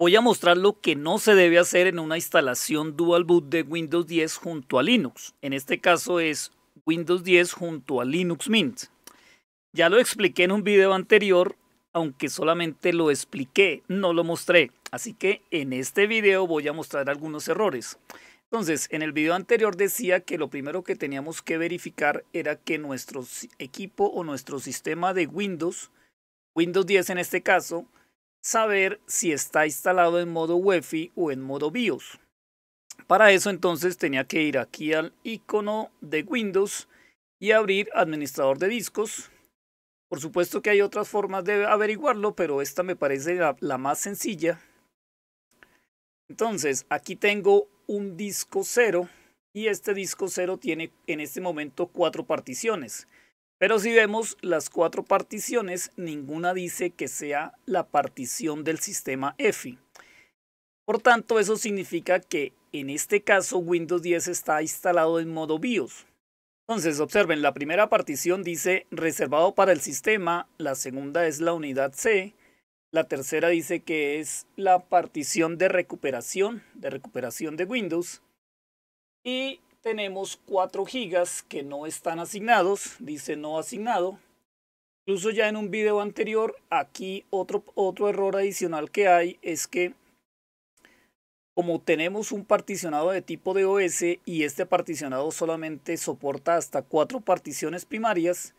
Voy a mostrar lo que no se debe hacer en una instalación dual boot de Windows 10 junto a Linux. En este caso es Windows 10 junto a Linux Mint. Ya lo expliqué en un video anterior, aunque solamente lo expliqué, no lo mostré. Así que en este video voy a mostrar algunos errores. Entonces, en el video anterior decía que lo primero que teníamos que verificar era que nuestro equipo o nuestro sistema de Windows, Windows 10 en este caso, saber si está instalado en modo UEFI o en modo BIOS. Para eso entonces tenía que ir aquí al icono de Windows y abrir administrador de discos. Por supuesto que hay otras formas de averiguarlo, pero esta me parece la, la más sencilla. Entonces, aquí tengo un disco cero y este disco cero tiene en este momento cuatro particiones. Pero si vemos las cuatro particiones, ninguna dice que sea la partición del sistema EFI. Por tanto, eso significa que en este caso Windows 10 está instalado en modo BIOS. Entonces, observen, la primera partición dice reservado para el sistema, la segunda es la unidad C, la tercera dice que es la partición de recuperación, de recuperación de Windows, y tenemos 4 gigas que no están asignados, dice no asignado. Incluso ya en un video anterior, aquí otro, otro error adicional que hay es que como tenemos un particionado de tipo de OS y este particionado solamente soporta hasta cuatro particiones primarias,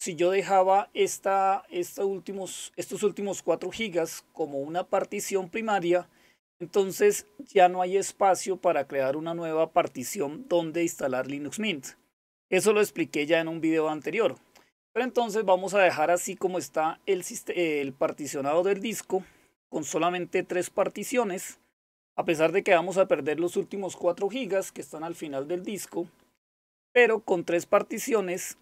si yo dejaba esta, últimos, estos últimos 4 gigas como una partición primaria, entonces ya no hay espacio para crear una nueva partición donde instalar Linux Mint. Eso lo expliqué ya en un video anterior. Pero entonces vamos a dejar así como está el, particionado del disco con solamente tres particiones. A pesar de que vamos a perder los últimos 4 gigas que están al final del disco. Pero con tres particiones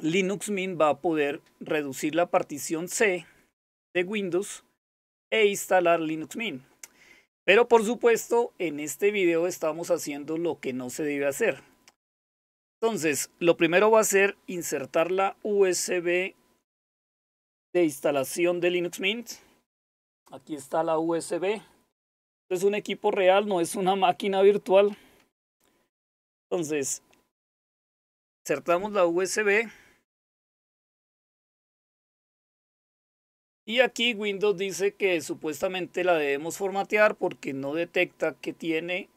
Linux Mint va a poder reducir la partición C de Windows e instalar Linux Mint. Pero por supuesto, en este video estamos haciendo lo que no se debe hacer. Entonces, lo primero va a ser insertar la USB de instalación de Linux Mint. Aquí está la USB. Es un equipo real, no es una máquina virtual. Entonces, insertamos la USB. Y aquí Windows dice que supuestamente la debemos formatear porque no detecta que tiene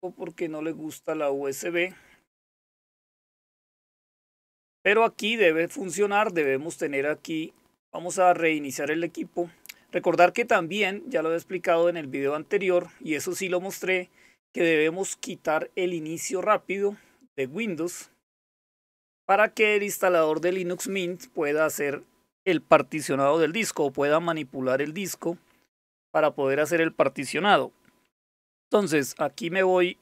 o porque no le gusta la USB. Pero aquí debe funcionar, debemos tener aquí, vamos a reiniciar el equipo. Recordar que también, ya lo he explicado en el video anterior, y eso sí lo mostré, que debemos quitar el inicio rápido de Windows para que el instalador de Linux Mint pueda hacer el particionado del disco o pueda manipular el disco para poder hacer el particionado. Entonces, aquí me voy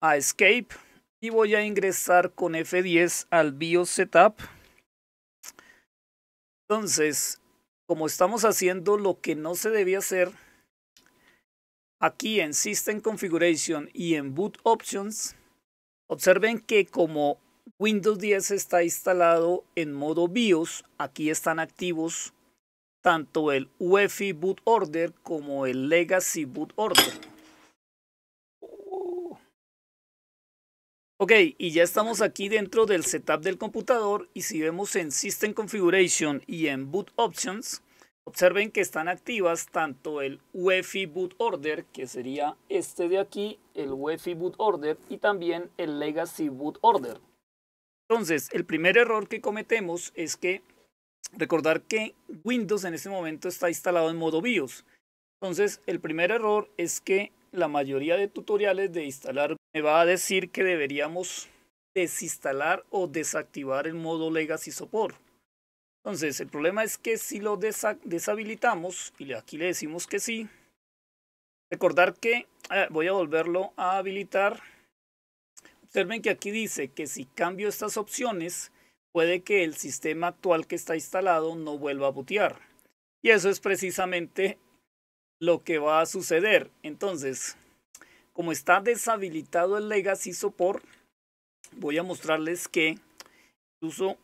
a Escape y voy a ingresar con F10 al BIOS Setup. Entonces, como estamos haciendo lo que no se debía hacer, aquí en System Configuration y en Boot Options, observen que como Windows 10 está instalado en modo BIOS. Aquí están activos tanto el UEFI Boot Order como el Legacy Boot Order. Ok, y ya estamos aquí dentro del setup del computador y si vemos en System Configuration y en Boot Options, observen que están activas tanto el UEFI Boot Order, que sería este de aquí, el UEFI Boot Order y también el Legacy Boot Order. Entonces, el primer error que cometemos es que recordar que Windows en este momento está instalado en modo BIOS. Entonces, el primer error es que la mayoría de tutoriales de instalar me va a decir que deberíamos desinstalar o desactivar el modo Legacy Support. Entonces, el problema es que si lo deshabilitamos, y aquí le decimos que sí, recordar que, ah, voy a volverlo a habilitar, Observen que aquí dice que si cambio estas opciones, puede que el sistema actual que está instalado no vuelva a botear. Y eso es precisamente lo que va a suceder. Entonces, como está deshabilitado el legacy support, voy a mostrarles que incluso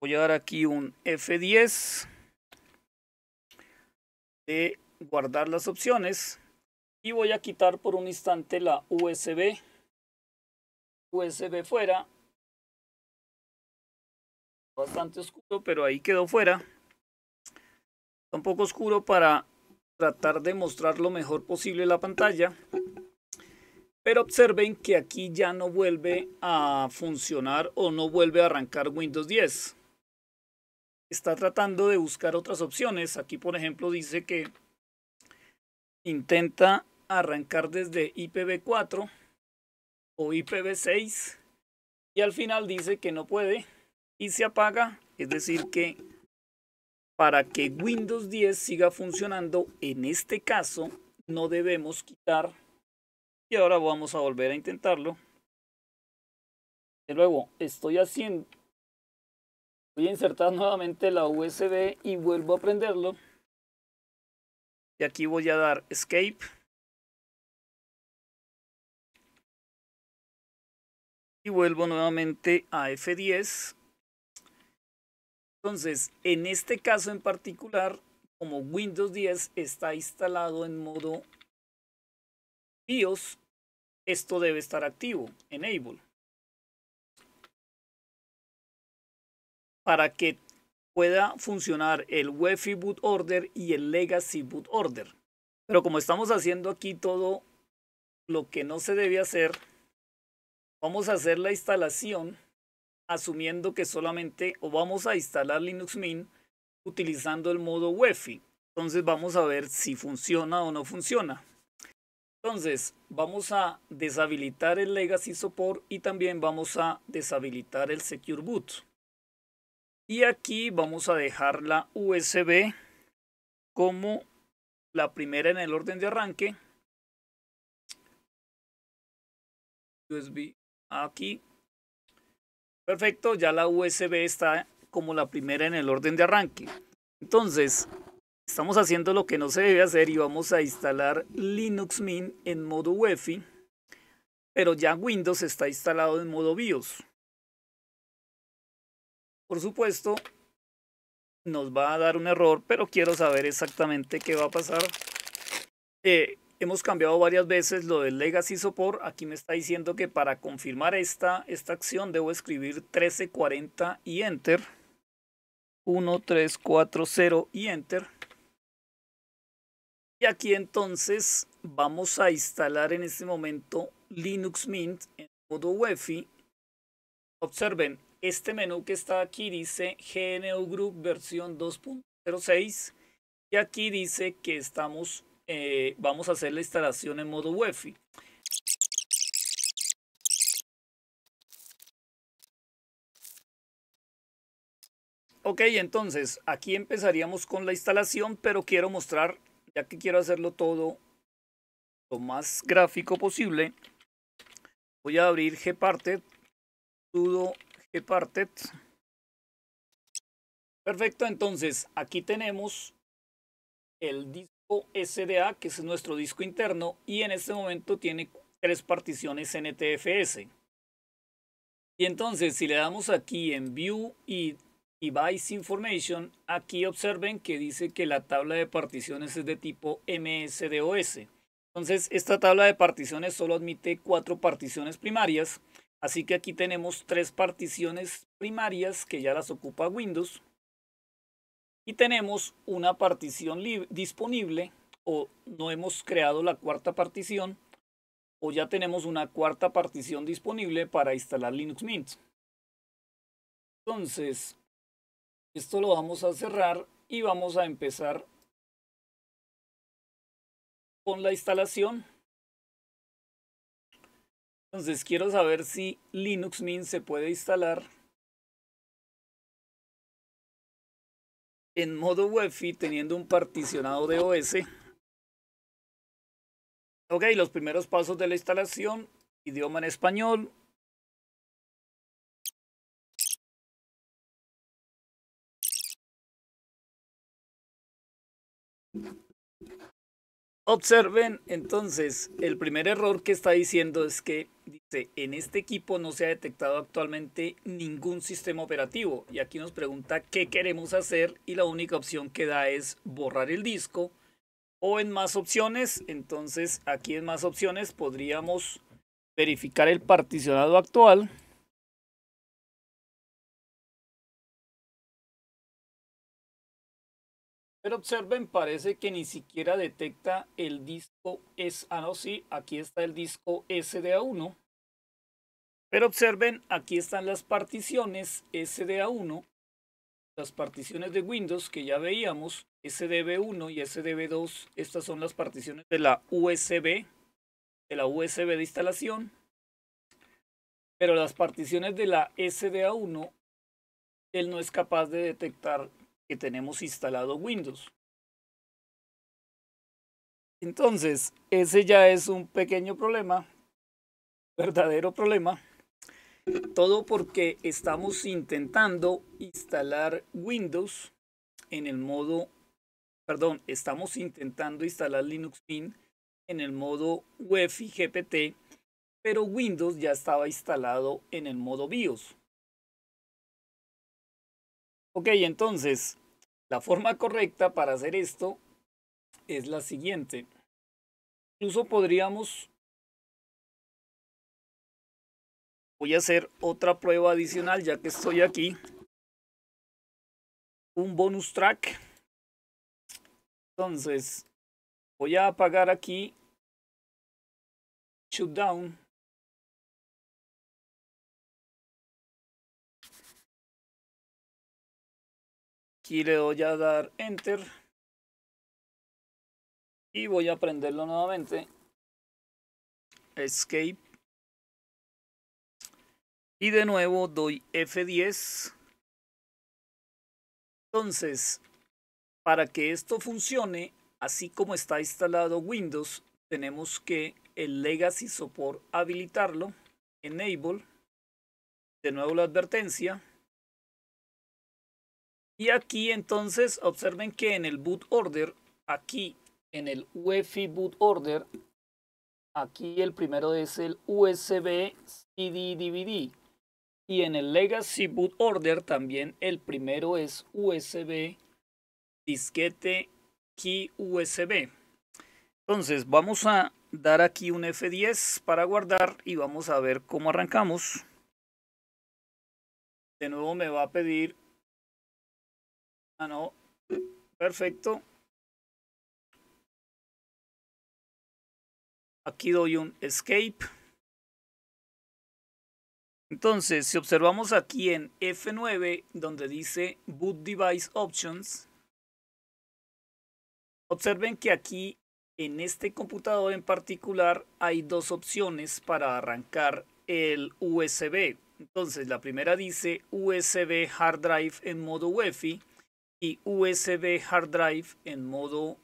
voy a dar aquí un F10 de guardar las opciones y voy a quitar por un instante la USB USB fuera. Bastante oscuro, pero ahí quedó fuera. Está un poco oscuro para tratar de mostrar lo mejor posible la pantalla. Pero observen que aquí ya no vuelve a funcionar o no vuelve a arrancar Windows 10. Está tratando de buscar otras opciones. Aquí, por ejemplo, dice que intenta arrancar desde IPv4 o IPv6 y al final dice que no puede y se apaga, es decir que para que Windows 10 siga funcionando, en este caso no debemos quitar y ahora vamos a volver a intentarlo. y luego, estoy haciendo voy a insertar nuevamente la USB y vuelvo a prenderlo. Y aquí voy a dar escape y vuelvo nuevamente a F10. Entonces, en este caso en particular, como Windows 10 está instalado en modo BIOS, esto debe estar activo, Enable. Para que pueda funcionar el UEFI Boot Order y el Legacy Boot Order. Pero como estamos haciendo aquí todo lo que no se debe hacer, vamos a hacer la instalación asumiendo que solamente o vamos a instalar Linux Mint utilizando el modo UEFI. Entonces vamos a ver si funciona o no funciona. Entonces vamos a deshabilitar el Legacy Support y también vamos a deshabilitar el Secure Boot. Y aquí vamos a dejar la USB como la primera en el orden de arranque. USB Aquí. Perfecto, ya la USB está como la primera en el orden de arranque. Entonces, estamos haciendo lo que no se debe hacer y vamos a instalar Linux Mint en modo UEFI, pero ya Windows está instalado en modo BIOS. Por supuesto, nos va a dar un error, pero quiero saber exactamente qué va a pasar. Eh, hemos cambiado varias veces lo del legacy support. Aquí me está diciendo que para confirmar esta, esta acción debo escribir 1340 y enter. 1340 y enter. Y aquí entonces vamos a instalar en este momento Linux Mint en modo UEFI. Observen, este menú que está aquí dice GNU Group versión 2.06 y aquí dice que estamos eh, vamos a hacer la instalación en modo UEFI. Ok, entonces aquí empezaríamos con la instalación, pero quiero mostrar, ya que quiero hacerlo todo lo más gráfico posible, voy a abrir Gparted, sudo Gparted. Perfecto, entonces aquí tenemos el disco SDA, que es nuestro disco interno, y en este momento tiene tres particiones NTFS. E y entonces, si le damos aquí en View y Device Information, aquí observen que dice que la tabla de particiones es de tipo MSDOS. Entonces, esta tabla de particiones solo admite cuatro particiones primarias, así que aquí tenemos tres particiones primarias que ya las ocupa Windows y tenemos una partición disponible o no hemos creado la cuarta partición o ya tenemos una cuarta partición disponible para instalar Linux Mint. Entonces, esto lo vamos a cerrar y vamos a empezar con la instalación. Entonces quiero saber si Linux Mint se puede instalar en modo Wi-Fi teniendo un particionado de OS. Ok, los primeros pasos de la instalación, idioma en español. Observen entonces, el primer error que está diciendo es que dice, en este equipo no se ha detectado actualmente ningún sistema operativo. Y aquí nos pregunta qué queremos hacer y la única opción que da es borrar el disco o en más opciones. Entonces aquí en más opciones podríamos verificar el particionado actual. Pero observen, parece que ni siquiera detecta el disco S. Ah, no, sí, aquí está el disco SDA1. Pero observen, aquí están las particiones SDA1, las particiones de Windows que ya veíamos, SDB1 y SDB2. Estas son las particiones de la USB, de la USB de instalación. Pero las particiones de la SDA1, él no es capaz de detectar que tenemos instalado Windows. Entonces, ese ya es un pequeño problema, verdadero problema. Todo porque estamos intentando instalar Windows en el modo, perdón, estamos intentando instalar Linux Mint en el modo UEFI GPT, pero Windows ya estaba instalado en el modo BIOS. Ok, entonces, la forma correcta para hacer esto es la siguiente. Incluso podríamos... Voy a hacer otra prueba adicional ya que estoy aquí. Un bonus track. Entonces, voy a apagar aquí. Shutdown. Aquí le doy a dar Enter. Y voy a prenderlo nuevamente. Escape. Y de nuevo doy F10. Entonces, para que esto funcione, así como está instalado Windows, tenemos que el Legacy Support habilitarlo. Enable. De nuevo la advertencia. Y aquí entonces observen que en el boot order, aquí en el UEFI boot order, aquí el primero es el USB CD DVD. Y en el legacy boot order también el primero es USB disquete key USB. Entonces vamos a dar aquí un F10 para guardar y vamos a ver cómo arrancamos. De nuevo me va a pedir Ah, no. Perfecto. Aquí doy un escape. Entonces, si observamos aquí en F9, donde dice Boot Device Options, observen que aquí en este computador en particular hay dos opciones para arrancar el USB. Entonces, la primera dice USB Hard Drive en modo UEFI y USB hard drive en modo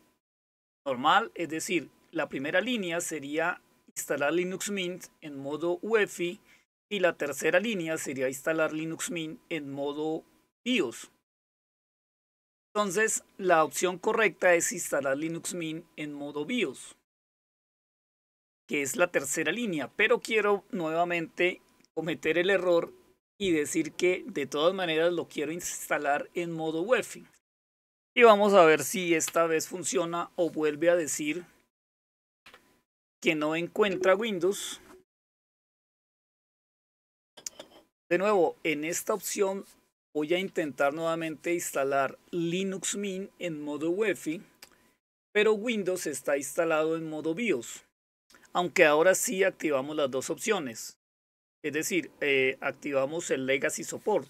normal, es decir, la primera línea sería instalar Linux Mint en modo UEFI y la tercera línea sería instalar Linux Mint en modo BIOS. Entonces, la opción correcta es instalar Linux Mint en modo BIOS, que es la tercera línea, pero quiero nuevamente cometer el error y decir que de todas maneras lo quiero instalar en modo Wi-Fi. Y vamos a ver si esta vez funciona o vuelve a decir que no encuentra Windows. De nuevo, en esta opción voy a intentar nuevamente instalar Linux Mint en modo Wi-Fi, pero Windows está instalado en modo BIOS, aunque ahora sí activamos las dos opciones. Es decir, eh, activamos el legacy support.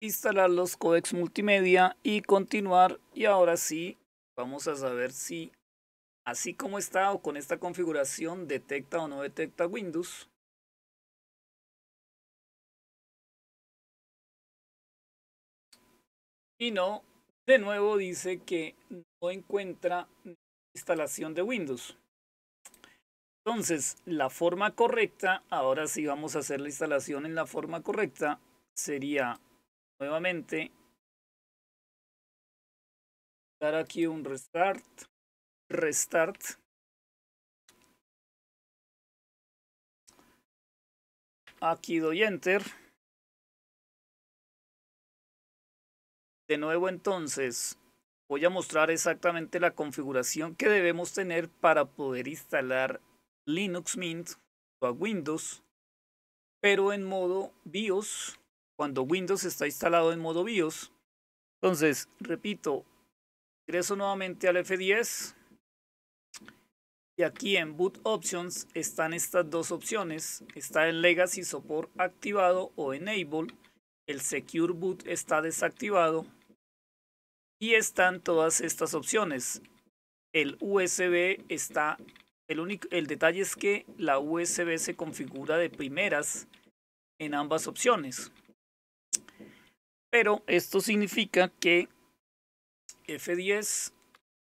instalar los codecs multimedia y continuar y ahora sí vamos a saber si así como está o con esta configuración, detecta o no detecta Windows. Y no, de nuevo dice que no encuentra instalación de Windows. Entonces, la forma correcta, ahora sí vamos a hacer la instalación en la forma correcta, sería nuevamente dar aquí un restart restart. Aquí doy enter. De nuevo entonces voy a mostrar exactamente la configuración que debemos tener para poder instalar Linux Mint a Windows, pero en modo BIOS, cuando Windows está instalado en modo BIOS. Entonces, repito, ingreso nuevamente al F10, y aquí en Boot Options están estas dos opciones. Está en Legacy Support activado o Enable. El Secure Boot está desactivado. Y están todas estas opciones. El USB está... El, único, el detalle es que la USB se configura de primeras en ambas opciones. Pero esto significa que F10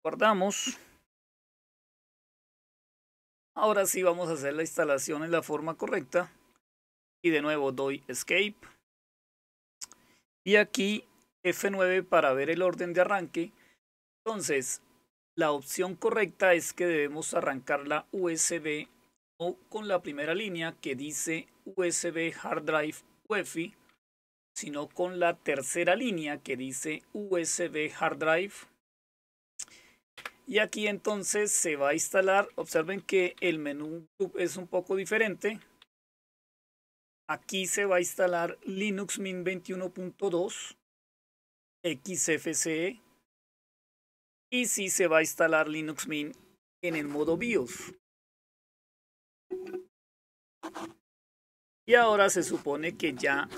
guardamos Ahora sí vamos a hacer la instalación en la forma correcta. Y de nuevo doy Escape. Y aquí F9 para ver el orden de arranque. Entonces, la opción correcta es que debemos arrancar la USB o con la primera línea que dice USB Hard Drive UEFI, sino con la tercera línea que dice USB Hard Drive y aquí entonces se va a instalar observen que el menú es un poco diferente aquí se va a instalar Linux Mint 21.2 XFCE y sí se va a instalar Linux Mint en el modo BIOS. Y ahora se supone que ya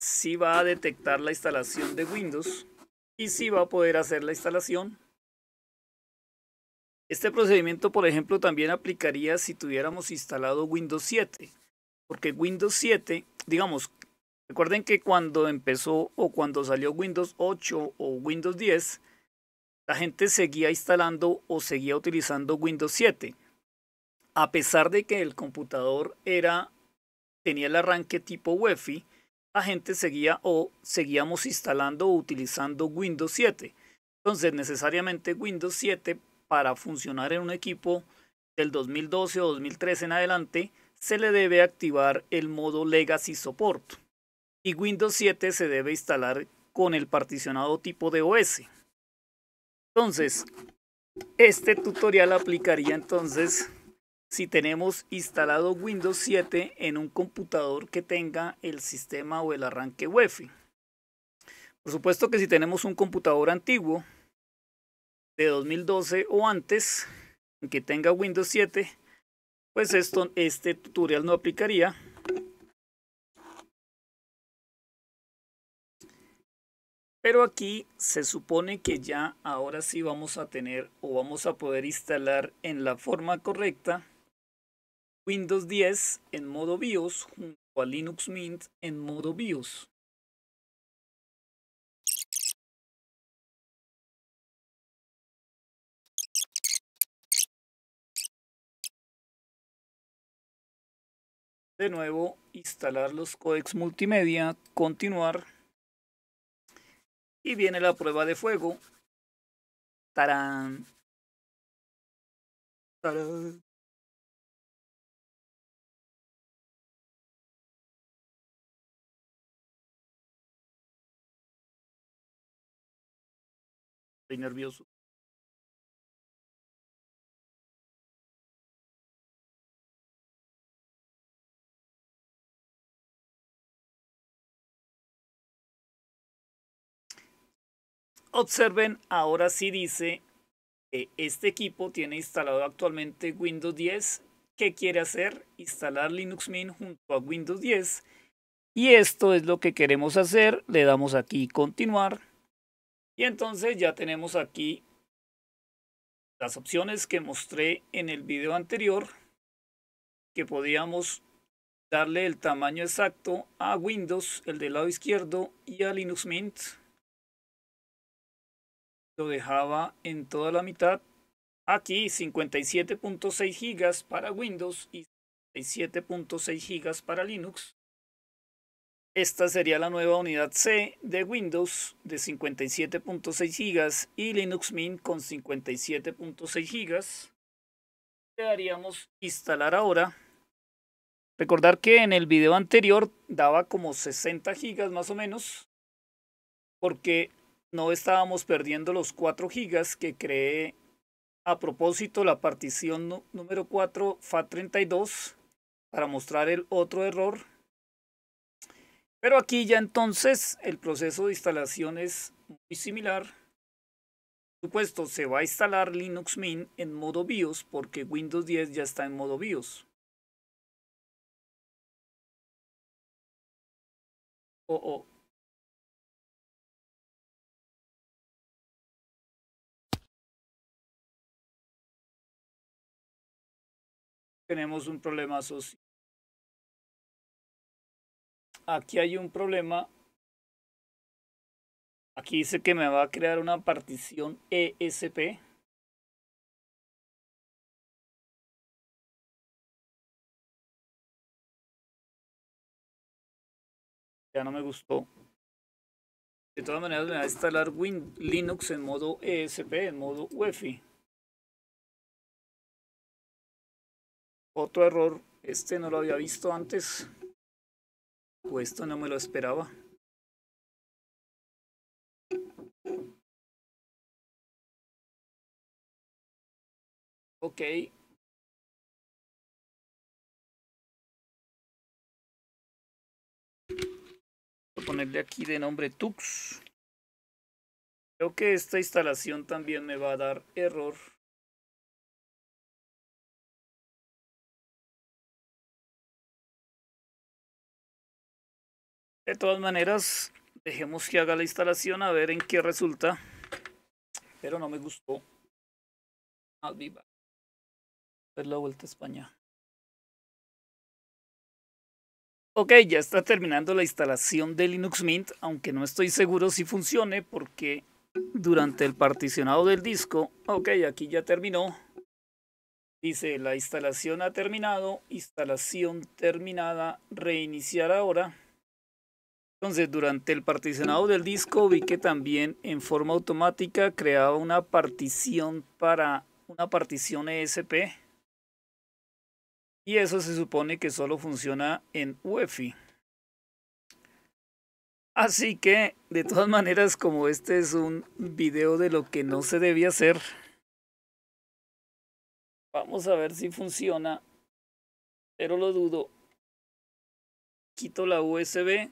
sí va a detectar la instalación de Windows y sí va a poder hacer la instalación este procedimiento, por ejemplo, también aplicaría si tuviéramos instalado Windows 7, porque Windows 7, digamos, recuerden que cuando empezó o cuando salió Windows 8 o Windows 10, la gente seguía instalando o seguía utilizando Windows 7, a pesar de que el computador era tenía el arranque tipo UEFI, la gente seguía o seguíamos instalando o utilizando Windows 7. Entonces, necesariamente Windows 7 para funcionar en un equipo del 2012 o 2013 en adelante, se le debe activar el modo Legacy Support y Windows 7 se debe instalar con el particionado tipo DOS. Entonces, este tutorial aplicaría entonces si tenemos instalado Windows 7 en un computador que tenga el sistema o el arranque UEFI. Por supuesto que si tenemos un computador antiguo, de 2012 o antes que tenga Windows 7, pues esto, este tutorial no aplicaría. Pero aquí se supone que ya ahora sí vamos a tener o vamos a poder instalar en la forma correcta Windows 10 en modo BIOS junto a Linux Mint en modo BIOS. de nuevo instalar los codecs multimedia, continuar y viene la prueba de fuego. ¡Tarán! ¡Tarán! Estoy nervioso. Observen, ahora sí dice que este equipo tiene instalado actualmente Windows 10. ¿Qué quiere hacer? Instalar Linux Mint junto a Windows 10. Y esto es lo que queremos hacer. Le damos aquí continuar. Y entonces ya tenemos aquí las opciones que mostré en el video anterior. Que podíamos darle el tamaño exacto a Windows, el del lado izquierdo, y a Linux Mint lo dejaba en toda la mitad. Aquí 57.6 gigas para Windows y 57.6 gigas para Linux. Esta sería la nueva unidad C de Windows de 57.6 gigas y Linux Mint con 57.6 gigas. Le daríamos instalar ahora. Recordar que en el video anterior daba como 60 gigas más o menos, porque no estábamos perdiendo los 4 gigas que creé a propósito la partición número 4 FAT32 para mostrar el otro error. Pero aquí ya entonces el proceso de instalación es muy similar. Por supuesto, se va a instalar Linux Mint en modo BIOS porque Windows 10 ya está en modo BIOS. oh. tenemos un problema social. Aquí hay un problema. Aquí dice que me va a crear una partición ESP. Ya no me gustó. De todas maneras me va a instalar Linux en modo ESP, en modo UEFI. Otro error, este no lo había visto antes. O esto no me lo esperaba. Ok. Voy a ponerle aquí de nombre Tux. Creo que esta instalación también me va a dar error. De todas maneras, dejemos que haga la instalación a ver en qué resulta. Pero no me gustó. Ah, I'll be Ver la vuelta a España. Ok, ya está terminando la instalación de Linux Mint, aunque no estoy seguro si funcione porque durante el particionado del disco, ok, aquí ya terminó. Dice, la instalación ha terminado, instalación terminada, reiniciar ahora. Entonces, durante el particionado del disco vi que también en forma automática creaba una partición para una partición ESP. Y eso se supone que solo funciona en UEFI. Así que, de todas maneras, como este es un video de lo que no se debía hacer, vamos a ver si funciona, pero lo dudo. Quito la USB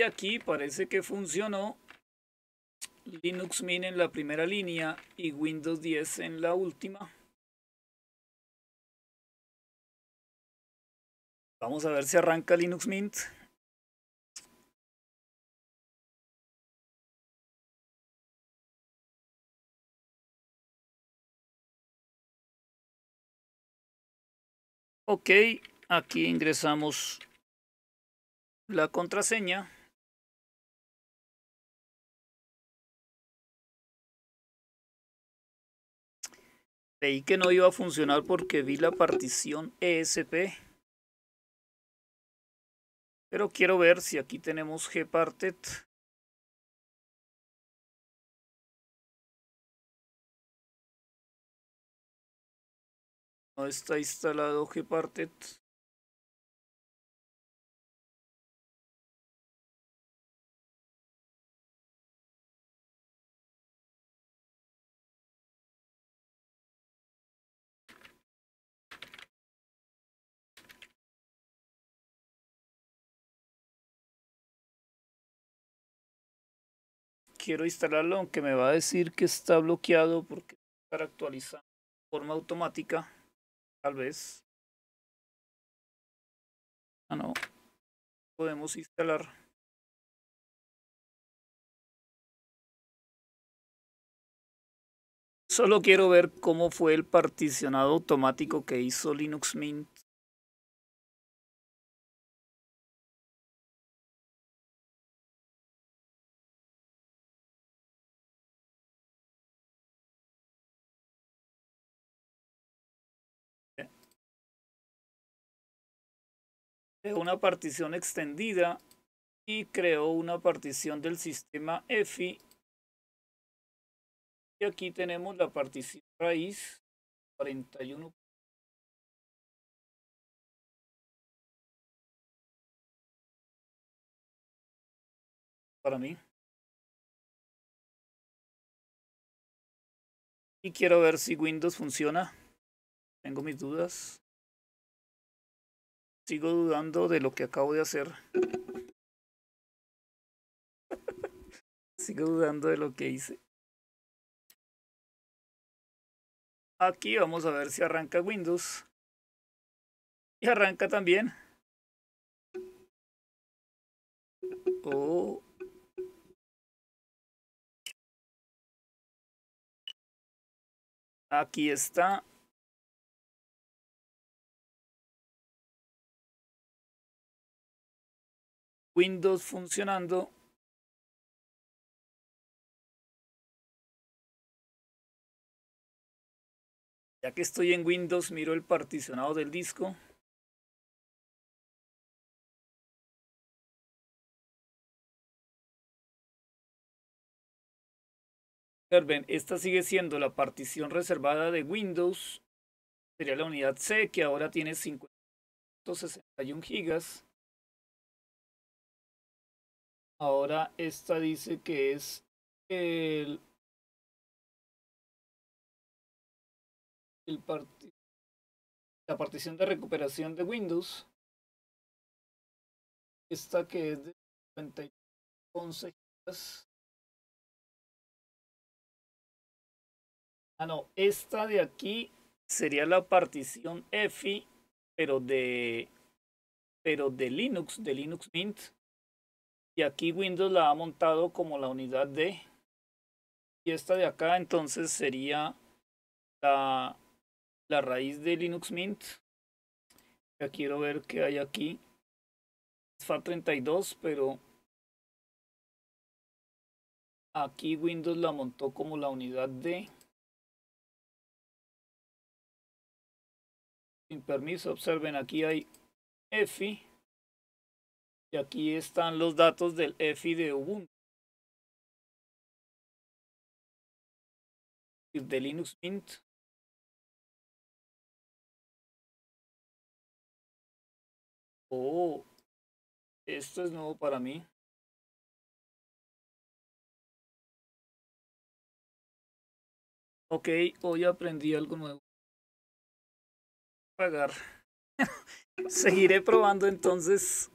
Y aquí parece que funcionó Linux Mint en la primera línea y Windows 10 en la última. Vamos a ver si arranca Linux Mint. Ok, aquí ingresamos la contraseña. Veí que no iba a funcionar porque vi la partición ESP. Pero quiero ver si aquí tenemos Gparted. No está instalado Gparted. quiero instalarlo, aunque me va a decir que está bloqueado porque estar actualizando de forma automática, tal vez. Ah, no. Podemos instalar. Solo quiero ver cómo fue el particionado automático que hizo Linux Mint es una partición extendida y creó una partición del sistema EFI. Y aquí tenemos la partición raíz 41. Para mí. Y quiero ver si Windows funciona. Tengo mis dudas sigo dudando de lo que acabo de hacer. sigo dudando de lo que hice. Aquí vamos a ver si arranca Windows. Y arranca también. Oh. Aquí está Windows funcionando. Ya que estoy en Windows, miro el particionado del disco. esta sigue siendo la partición reservada de Windows. Sería la unidad C, que ahora tiene 561 gigas. Ahora esta dice que es el, la partición de recuperación de Windows. Esta que es de 51. gigas. Ah, no, esta de aquí sería la partición EFI, pero de pero de Linux, de Linux Mint y aquí Windows la ha montado como la unidad D y esta de acá entonces sería la, la raíz de Linux Mint ya quiero ver qué hay aquí es FAT32 pero aquí Windows la montó como la unidad D sin permiso observen aquí hay EFI y aquí están los datos del EFI de Ubuntu. De Linux Mint. Oh, esto es nuevo para mí. Ok, hoy aprendí algo nuevo. Pagar. Seguiré probando entonces